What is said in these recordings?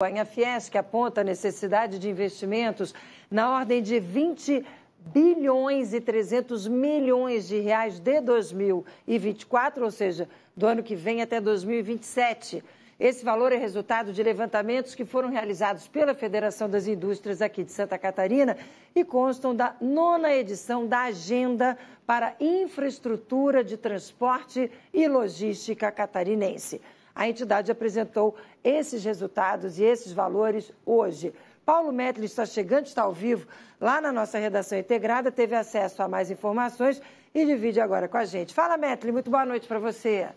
A Fiesc aponta a necessidade de investimentos na ordem de 20 bilhões e 300 milhões de reais de 2024, ou seja, do ano que vem até 2027. Esse valor é resultado de levantamentos que foram realizados pela Federação das Indústrias aqui de Santa Catarina e constam da nona edição da Agenda para Infraestrutura de Transporte e Logística Catarinense a entidade apresentou esses resultados e esses valores hoje. Paulo Metli está chegando, está ao vivo lá na nossa redação integrada, teve acesso a mais informações e divide agora com a gente. Fala, Metli, muito boa noite para você.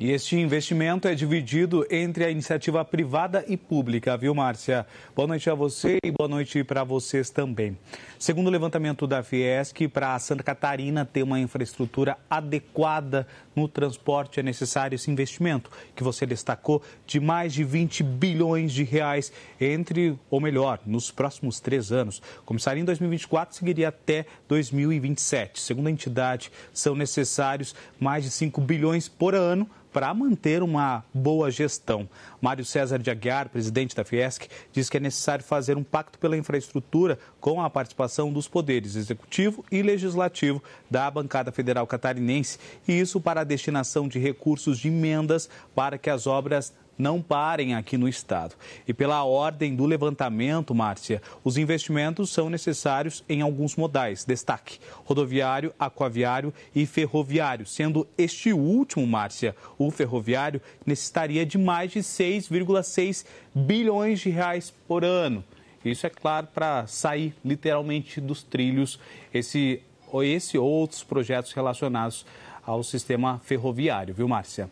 E este investimento é dividido entre a iniciativa privada e pública, viu, Márcia? Boa noite a você e boa noite para vocês também. Segundo o levantamento da Fiesc, para Santa Catarina ter uma infraestrutura adequada no transporte é necessário esse investimento, que você destacou, de mais de 20 bilhões de reais entre, ou melhor, nos próximos três anos. Começaria em 2024 e seguiria até 2027. Segundo a entidade, são necessários mais de 5 bilhões por ano para manter uma boa gestão. Mário César de Aguiar, presidente da Fiesc, diz que é necessário fazer um pacto pela infraestrutura com a participação dos poderes executivo e legislativo da bancada federal catarinense, e isso para a destinação de recursos de emendas para que as obras não parem aqui no estado. E pela ordem do levantamento, Márcia, os investimentos são necessários em alguns modais, destaque rodoviário, aquaviário e ferroviário, sendo este último, Márcia, o ferroviário, necessitaria de mais de 6,6 bilhões de reais por ano. Isso é claro para sair literalmente dos trilhos esse, esse outros projetos relacionados ao sistema ferroviário, viu, Márcia?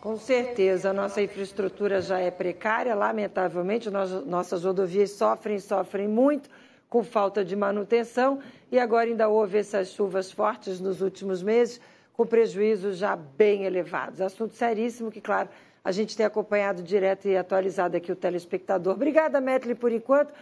Com certeza, a nossa infraestrutura já é precária, lamentavelmente, nós, nossas rodovias sofrem, sofrem muito com falta de manutenção e agora ainda houve essas chuvas fortes nos últimos meses, com prejuízos já bem elevados. Assunto seríssimo que, claro, a gente tem acompanhado direto e atualizado aqui o telespectador. Obrigada, Metli, por enquanto.